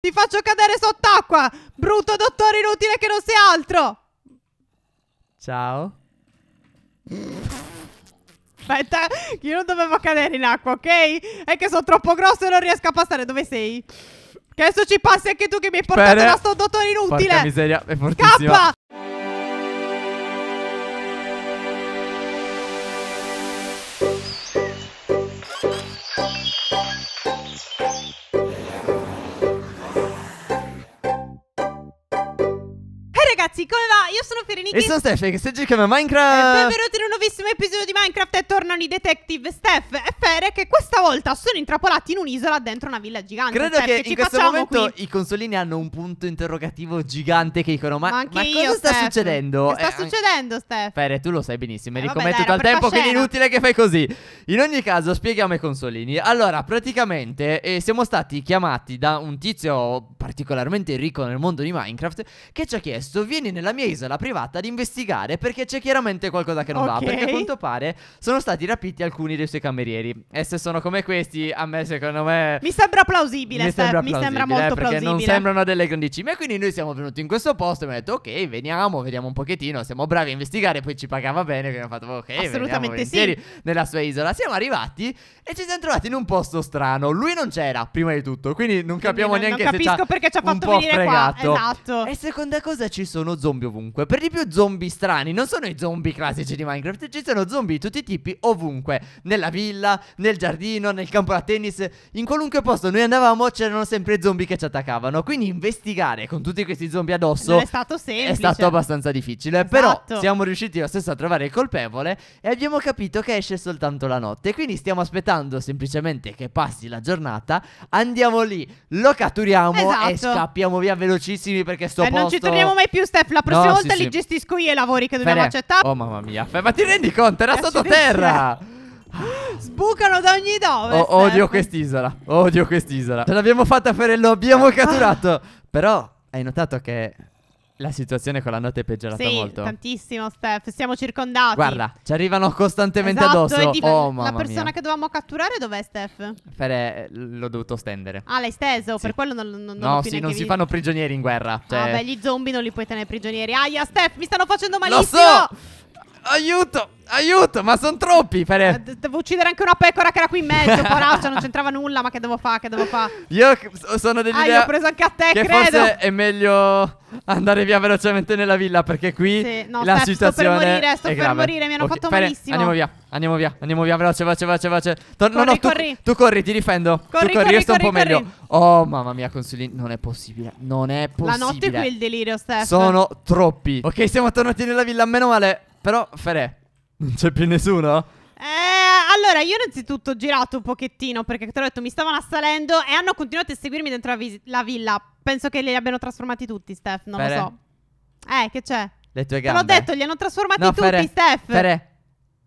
Ti faccio cadere sott'acqua, brutto dottore inutile che non sei altro. Ciao. Aspetta, io non dovevo cadere in acqua, ok? È che sono troppo grosso e non riesco a passare. Dove sei? Che adesso ci passi anche tu che mi hai portato da sto dottore inutile. Porca miseria, è fortissimo. Scappa! io sono Fereniki. E sono Steph, che stai giocando a Minecraft. E benvenuti in un nuovissimo episodio di Minecraft e tornano i detective Steph e Fere che questa volta sono intrappolati in un'isola dentro una villa gigante. Credo Steph, che, che in questo momento qui. i consolini hanno un punto interrogativo gigante che dicono ma, ma, ma cosa io, sta Steph? succedendo? Che sta eh, succedendo Steph? Fere, tu lo sai benissimo, mi ricommetto il tempo che è inutile che fai così. In ogni caso spieghiamo i consolini. Allora, praticamente eh, siamo stati chiamati da un tizio particolarmente ricco nel mondo di Minecraft che ci ha chiesto vieni nella mia isola la privata ad investigare perché c'è chiaramente qualcosa che non okay. va. Perché a quanto pare sono stati rapiti alcuni dei suoi camerieri. E se sono come questi, a me secondo me... Mi sembra plausibile, mi sembra, plausibile, mi eh, sembra molto perché plausibile. Perché non sembrano delle grandi cime. Quindi noi siamo venuti in questo posto e abbiamo detto ok, veniamo, vediamo un pochettino, siamo bravi a investigare, poi ci pagava bene, abbiamo fatto ok, assolutamente sì. Nella sua isola siamo arrivati e ci siamo trovati in un posto strano. Lui non c'era prima di tutto, quindi non capiamo quindi non, neanche non se perché ci ha fatto venire fregato. qua. Esatto. E seconda cosa ci sono zombie ovunque ovunque. Per di più zombie strani, non sono i zombie classici di Minecraft, ci sono zombie di tutti i tipi ovunque, nella villa, nel giardino, nel campo da tennis, in qualunque posto noi andavamo c'erano sempre zombie che ci attaccavano, quindi investigare con tutti questi zombie addosso non è stato semplice. È stato abbastanza difficile, esatto. però siamo riusciti lo stesso a trovare il colpevole e abbiamo capito che esce soltanto la notte, quindi stiamo aspettando semplicemente che passi la giornata, andiamo lì, lo catturiamo esatto. e scappiamo via velocissimi perché sto eh, posto... non ci torniamo mai più Steph, la prossima no, volta sì, li sì. gestisco io i lavori che dobbiamo Fere. accettare. Oh mamma mia, Fere, ma ti rendi conto? Era eh, sottoterra. Sbucano da ogni dove. Oh, odio quest'isola. Odio quest'isola. Ce l'abbiamo fatta, Ferello. Abbiamo catturato. Però hai notato che la situazione con la notte è peggiorata sì, molto. tantissimo, Steph. Siamo circondati. Guarda, ci arrivano costantemente esatto, addosso. Di... Oh, la persona mia. che dovevamo catturare dov'è, Steph? Fere, l'ho dovuto stendere. Ah, l'hai steso? Sì. Per quello non, non, non No, sì, non vi... si fanno prigionieri in guerra. Ah, cioè... Ah, beh, gli zombie non li puoi tenere prigionieri. Aia, Steph, mi stanno facendo malissimo. Lo so! Aiuto, aiuto, ma sono troppi. Per... Eh, devo uccidere anche una pecora che era qui in mezzo. Poraccia, non c'entrava nulla. Ma che devo fare? Che devo fare? Io sono degli Ah, io ho preso anche a te, che credo. Forse è meglio andare via velocemente nella villa. Perché qui sì, no, la Steph, situazione. Sto per morire, sto per grave. morire. Mi hanno okay, fatto Fere, malissimo. Andiamo via, andiamo via, andiamo via. Veloce, veloce, veloce. veloce. Tor- corri, no, no, tu corri. tu corri, ti difendo. Corri, tu corri, corri io sto corri, un po' meglio. Oh, mamma mia, consigli. Non è possibile. Non è possibile. La notte è qui il delirio, Steph. Sono troppi. Ok, siamo tornati nella villa. Meno male. Però, Ferè, non c'è più nessuno? Eh, allora, io innanzitutto ho girato un pochettino perché te l'ho detto, mi stavano assalendo e hanno continuato a seguirmi dentro la, vis- la villa. Penso che li abbiano trasformati tutti, Steph, non Ferè. lo so. Eh, che c'è? Le tue gambe. Te l'ho detto, li hanno trasformati no, tutti, Ferè. Steph. Ferè,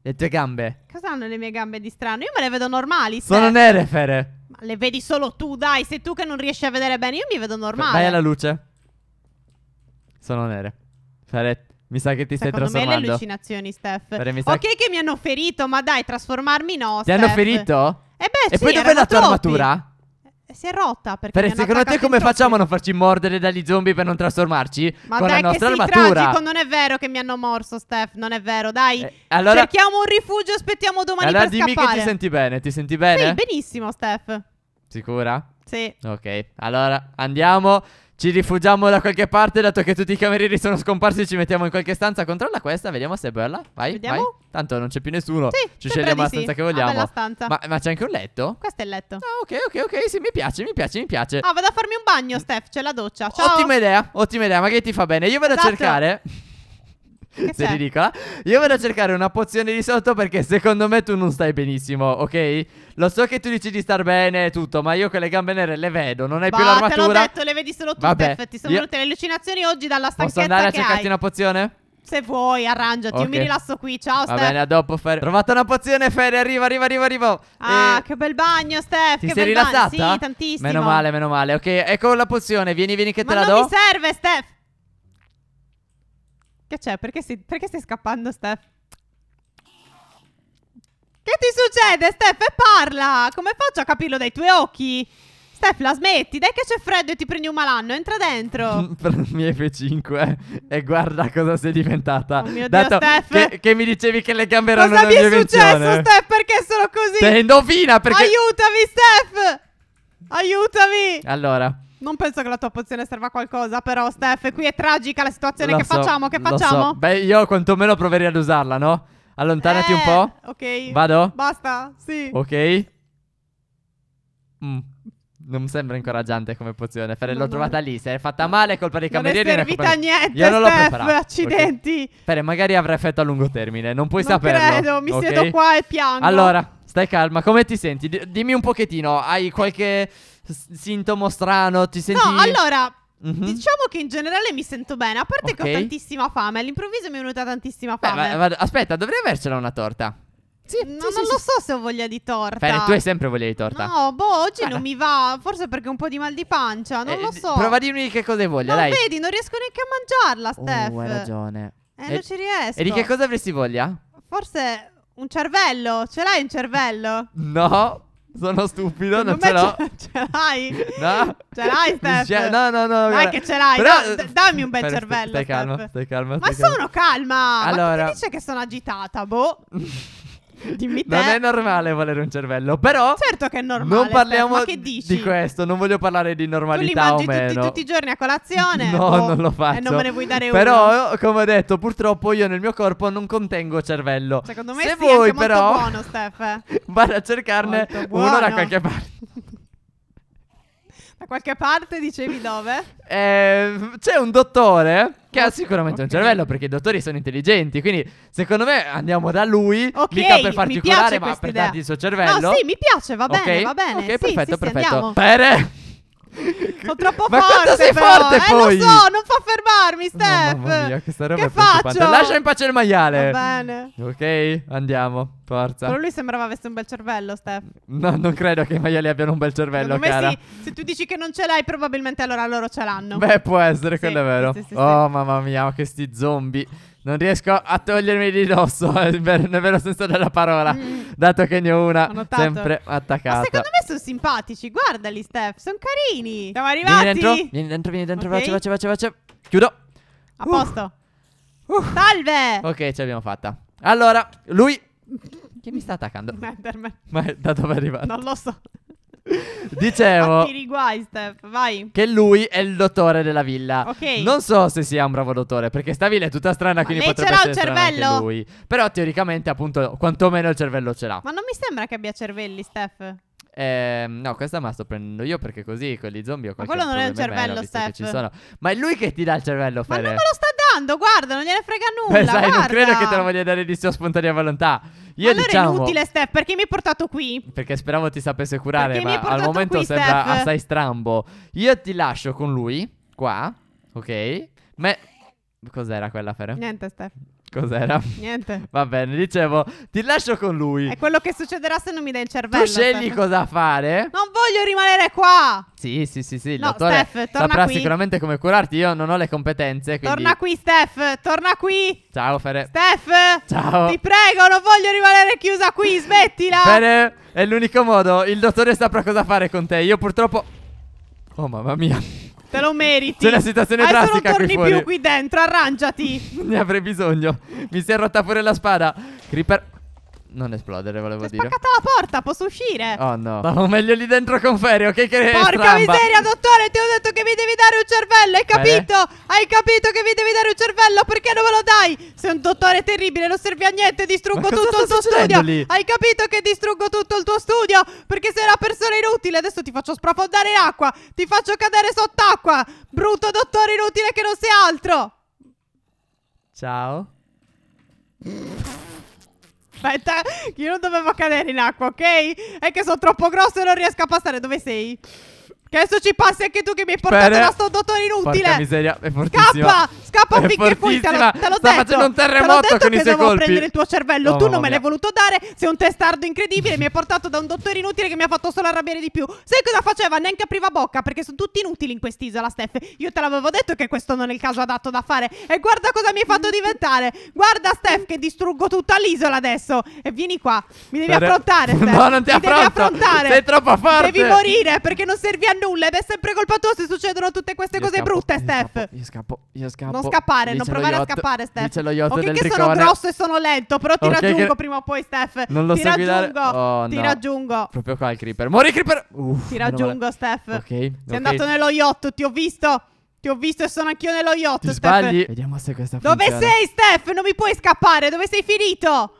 le tue gambe. Cosa hanno le mie gambe di strano? Io me le vedo normali, Steph. Sono nere, Ferè. Ma le vedi solo tu, dai, sei tu che non riesci a vedere bene. Io mi vedo normale. Vai alla luce. Sono nere. Ferè, mi sa che ti Secondo stai trasformando. Secondo me le allucinazioni, Steph. ok che... che... mi hanno ferito, ma dai, trasformarmi no, Ti Steph. hanno ferito? Eh beh, e poi dov'è la tua armatura? Eh, si è rotta perché per, Secondo te come facciamo a non farci mordere dagli zombie per non trasformarci? Ma con dai, la nostra che sei armatura. tragico, non è vero che mi hanno morso, Steph, non è vero. Dai, eh, allora... cerchiamo un rifugio, aspettiamo domani allora, per scappare. Allora dimmi che ti senti bene, ti senti bene? Sì, benissimo, Steph. Sicura? Sì. Ok, allora andiamo. Ci rifugiamo da qualche parte dato che tutti i camerieri sono scomparsi Ci mettiamo in qualche stanza Controlla questa Vediamo se è bella Vai, Vediamo. vai Tanto non c'è più nessuno sì, Ci scegliamo la stanza sì. che vogliamo ah, bella stanza. Ma, ma c'è anche un letto? Questo è il letto Ah ok ok ok Sì mi piace mi piace mi piace Ah vado a farmi un bagno Steph C'è la doccia Ciao. Ottima idea Ottima idea Magari ti fa bene Io vado esatto. a cercare se ti dico, ah, Io vado a cercare una pozione di sotto perché secondo me tu non stai benissimo, ok? Lo so che tu dici di star bene e tutto, ma io con le gambe nere le vedo, non hai bah, più l'armatura. Ma te l'ho detto, le vedi solo tu, Vabbè, Steph. Ti sono io... venute le allucinazioni oggi dalla stanchezza Posso andare a cercarti hai. una pozione? Se vuoi, arrangiati. Okay. Io mi rilasso qui. Ciao, Steph. Va bene, a dopo, Fer. Trovata una pozione, Fer. Arriva, arriva, arriva, arriva. Ah, e... Eh, che bel bagno, Steph. Ti che sei rilassata? Bagno. Sì, tantissimo. Meno male, meno male. Ok, ecco la pozione. Vieni, vieni, che ma te la do. Ma non mi serve, Steph. Che c'è? Perché, si, perché stai scappando, Steph? Che ti succede, Steph? E parla! Come faccio a capirlo dai tuoi occhi? Steph, la smetti, dai che c'è freddo e ti prendi un malanno, entra dentro. Premi F5 eh. e guarda cosa sei diventata. Oh mio Dato Dio, Steph. Che, che, mi dicevi che le gambe erano nella mia invenzione. Cosa mi è successo, Steph? Perché sono così? Sei indovina, perché... Aiutami, Steph! Aiutami! Allora... Non penso che la tua pozione serva a qualcosa, però, Steph, qui è tragica la situazione. Lo che so, facciamo? Che facciamo? So. Beh, io quantomeno proverei ad usarla, no? Allontanati eh, un po'. Ok. Vado? Basta, sì. Ok. Mm. Non sembra incoraggiante come pozione. Ferre, l'ho trovata lì. Se è fatta male, è colpa dei camerieri. Non è servita a niente. Io non l'ho preparata. Accidenti. Okay. Ferre, magari avrà effetto a lungo termine. Non puoi non saperlo. credo. Mi okay. siedo qua e piango. Allora, Stai calma, come ti senti? D- dimmi un pochettino, hai qualche s- sintomo strano? Ti senti... No, allora, Mm-hmm. Diciamo che in generale mi sento bene, a parte okay. che ho tantissima fame, all'improvviso mi è venuta tantissima fame. Beh, va, va, aspetta, dovrei avercela una torta. Sì, no, sì, non sì, lo so se ho voglia di torta. Bene, tu hai sempre voglia di torta. No, boh, oggi Guarda. non mi va. Forse perché ho un po' di mal di pancia. Non eh, lo so. Prova a dirmi che cosa hai voglia. No, dai. vedi, non riesco neanche a mangiarla, Steph. Oh, hai ragione. Eh, e, non ci riesco. E di che cosa avresti voglia? Forse un cervello? Ce l'hai un cervello? No, sono stupido, non ce l'ho. Ce, l'hai? No? Ce l'hai, Steph? no, no, no. Dai, che ce l'hai. Però, da, dammi un bel per, cervello. Stai calma, stai calma. Stai ma calma. sono calma. Allora. Ma chi dice che sono agitata, boh? Dimmi te. Non è normale volere un cervello, però... Certo che è normale. Non parliamo Steph, di questo, non voglio parlare di normalità tu li mangi tutti, tutti, i giorni a colazione? No, oh, non lo faccio. E non me ne vuoi dare però, uno. Però, come ho detto, purtroppo io nel mio corpo non contengo cervello. Secondo me Se sì, voi, però, buono, Steph. Vado a cercarne uno da qualche parte. Da qualche parte dicevi dove? Eh, c'è un dottore che ha sicuramente okay. un cervello perché i dottori sono intelligenti. Quindi, secondo me, andiamo da lui. Ok, mica per farti curare, ma per idea. dargli il suo cervello. No, sì, mi piace, va okay. va bene. Ok, sì, perfetto, sì, perfetto. Pere. Sono troppo ma forte. sei però. forte eh, poi? lo so, non fa fermarmi, Steph. Oh, mamma mia, che roba che è faccio? Lascia in pace il maiale. Va bene. Ok, andiamo. Forza. Però lui sembrava avesse un bel cervello, Steph. No, non credo che i maiali abbiano un bel cervello, Secondo cara. Sì. Se tu dici che non ce l'hai, probabilmente allora loro ce l'hanno. Beh, può essere, sì, quello è vero. Sì, oh, mamma mia, questi zombie. Non riesco a togliermi di dosso, nel vero senso della parola, mm. dato che ne ho una ho sempre attaccata. Ma secondo me sono simpatici, guardali Steph, sono carini. Siamo arrivati. Vieni dentro, vieni dentro, vieni dentro, okay. veloce, veloce, veloce. Chiudo. A uh. posto. Uh. Salve. Ok, ce l'abbiamo fatta. Allora, lui chi mi sta attaccando? Slenderman. Ma è- da dove è arrivato? Non lo so. Dicevo Attiri guai, Steph. Vai. che lui è il dottore della villa. Ok. Non so se sia un bravo dottore, perché sta villa è tutta strana, quindi lei ce potrebbe l'ha essere un strano anche cervello? lui. Però teoricamente, appunto, quantomeno il cervello ce l'ha. Ma non mi sembra che abbia cervelli, Steph. Ma ehm, no, questa me la sto prendendo io perché così quelli zombie ho Ma quello non è un cervello, meno, Steph. ci sono. Ma è lui che ti dà il cervello, Fede. non me lo sta dando, guarda, non gliene frega nulla. Beh, sai, non credo che te lo voglia dare di sua spontanea volontà. Io allora diciamo, è inutile, Steph, perché mi hai portato qui? Perché speravo ti sapesse curare, perché ma al momento qui, sembra Steph. assai strambo. Io ti lascio con lui, qua, ok? Ma... Cos'era quella, Fer? Niente, Steph. Cos'era? Niente. Va bene, dicevo, ti lascio con lui. È quello che succederà se non mi dai il cervello. Tu scegli Steph. cosa fare. Non voglio rimanere qua. Sì, sì, sì, sì. No, L'autore Steph, torna saprà qui. sicuramente come curarti. Io non ho le competenze. Quindi... Torna qui, Steph. Torna qui. Ciao, Fere. Steph. Ciao. Ti prego, non voglio rimanere chiusa qui. Smettila. Fere, è l'unico modo. Il dottore saprà cosa fare con te. Io purtroppo. Oh, mamma mia. Te lo meriti. C'è una situazione Adesso drastica non torni più qui dentro, arrangiati. ne avrei bisogno. Mi si è rotta pure la spada. Creeper non esplodere, volevo dire. Ho spaccata la porta, posso uscire. Oh no. Stavo meglio lì dentro con Ferio. Che che Porca stramba. miseria, dottore, ti ho detto che mi devi dare un cervello, hai eh? capito? Eh? Hai capito che mi devi dare un cervello, perché non me lo dai? Sei un dottore terribile, non serve a niente, distruggo tutto il tuo studio. Lì? Hai capito che distruggo tutto il tuo studio? Perché sei una persona inutile, adesso ti faccio sprofondare in acqua, ti faccio cadere sott'acqua. Brutto dottore inutile che non sei altro. Ciao perfetta. Io non dovevo cadere in acqua, ok? È che sono troppo grosso e non riesco a passare. Dove sei? Che adesso ci passi anche tu che mi hai portato da una dottore inutile. Porca miseria, è fortissima. Scappa, scappa è finché puoi, te, te l'ho, detto. Sta facendo un terremoto con i suoi colpi. Te prendere il tuo cervello, no, tu non me l'hai voluto dare, sei un testardo incredibile, mi hai portato da un dottore inutile che mi ha fatto solo arrabbiare di più. Sai cosa faceva? Neanche apriva bocca, perché sono tutti inutili in quest'isola, Steph. Io te l'avevo detto che questo non è il caso adatto da fare. E guarda cosa mi hai fatto mm. diventare. Guarda, Steph, che distruggo tutta l'isola adesso. E vieni qua, mi devi Bene. affrontare, Steph. No, non ti mi affronto. devi affrontare. Sei troppo forte. Devi morire, perché non servi a nulla ed è sempre colpa tua se succedono tutte queste io cose scappo, brutte, io Steph. Scappo, io scappo, io scappo. Non scappare, non provare a scappare, Steph. Dice lo yacht ok, del che ricore. sono grosso e sono lento, però ti okay, raggiungo che... prima o poi, Steph. Non lo ti so raggiungo, oh, ti no. raggiungo. Proprio qua il creeper. Muori creeper. Uff, ti raggiungo, Steph. Ok. Sei okay. andato nello yacht, ti ho visto. Ti ho visto e sono anch'io nello yacht, Ti Steph. sbagli. Vediamo se questa Dove sei, Steph? Non mi puoi scappare. Dove sei finito?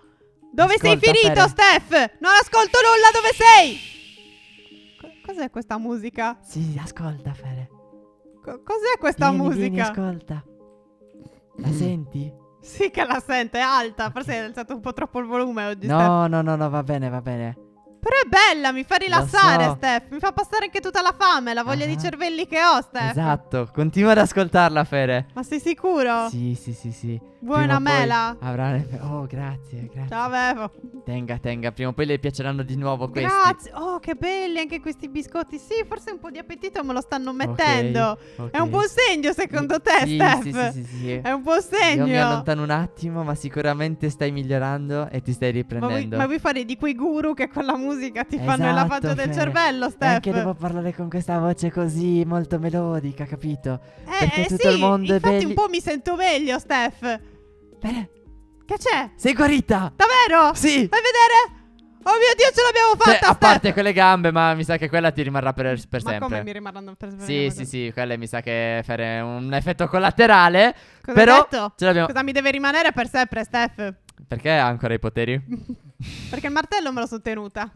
Dove Ascolta, sei finito, Steph? Non ascolto nulla, dove sei? Cos'è questa musica? Sì, ascolta, Fere. Co- cos'è questa vieni, musica? Vieni, ascolta. La mm. senti? Sì che la sento, è alta, forse hai alzato un po' troppo il volume oggi. No, Steph. no, no, no, va bene, va bene. Però è bella, mi fa rilassare, so. Steph. Mi fa passare anche tutta la fame, la voglia ah. di cervelli che ho, Steph. Esatto, continua ad ascoltarla, Fere. Ma sei sicuro? Sì, sì, sì, sì. Buona Prima mela. Avrà le... Oh, grazie, grazie. Ciao, Bevo. Tenga, tenga. Prima o poi le piaceranno di nuovo questi. Grazie. Oh, che belli anche questi biscotti. Sì, forse un po' di appetito me lo stanno mettendo. Okay, okay. È un buon segno, secondo te, sì, Steph? Sì, sì, sì, sì, È un buon segno. Io mi allontano un attimo, ma sicuramente stai migliorando e ti stai riprendendo. Ma vuoi, ma vuoi fare di quei guru che con la musica musica ti esatto, fanno la faccia Fede. del cioè, cervello, Steph. Perché devo parlare con questa voce così molto melodica, capito? Eh, Perché eh, tutto sì, il mondo è bello. un po' mi sento meglio, Steph. Bene. Che c'è? Sei guarita! Davvero? Sì! Fai vedere! Oh mio Dio, ce l'abbiamo fatta! Cioè, a parte quelle gambe, ma mi sa che quella ti rimarrà per, per ma sempre. Ma come mi rimarranno per sempre? Sì, sì, sì, quella mi sa che fare un effetto collaterale. Cosa però ce l'abbiamo. Cosa mi deve rimanere per sempre, Steph? Perché ha ancora i poteri? Perché il martello me lo sono tenuta.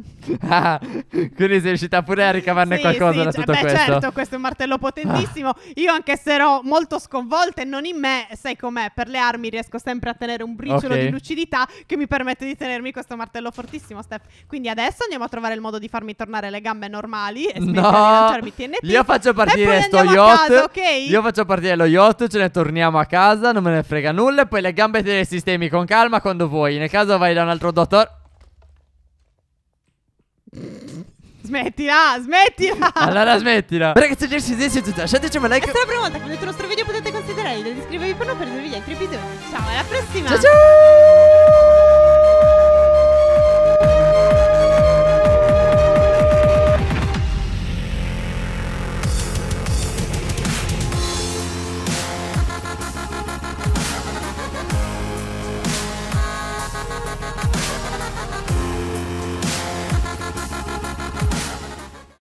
ah, quindi sei riuscita pure a ricavarne sì, qualcosa sì, da tutto beh, questo. certo, questo è un martello potentissimo. Ah. Io anche se ero molto sconvolta e non in me, sai com'è, per le armi riesco sempre a tenere un briciolo okay. di lucidità che mi permette di tenermi questo martello fortissimo, Steph. Quindi adesso andiamo a trovare il modo di farmi tornare le gambe normali e no. lanciarmi TNT. Io faccio partire sto yacht. Casa, okay? Io faccio partire lo yacht, ce ne torniamo a casa, non me ne frega nulla e poi le gambe te le sistemi con calma quando vuoi. Nel caso vai da un altro dottore Smettila, smettila Allora smettila Ragazzi, se ci siete tutti, lasciateci un like E se cioè, è la prima volta che vedete il nostro video potete considerare di iscrivervi per non perdere gli altri video Ciao, alla prossima Ciao ciao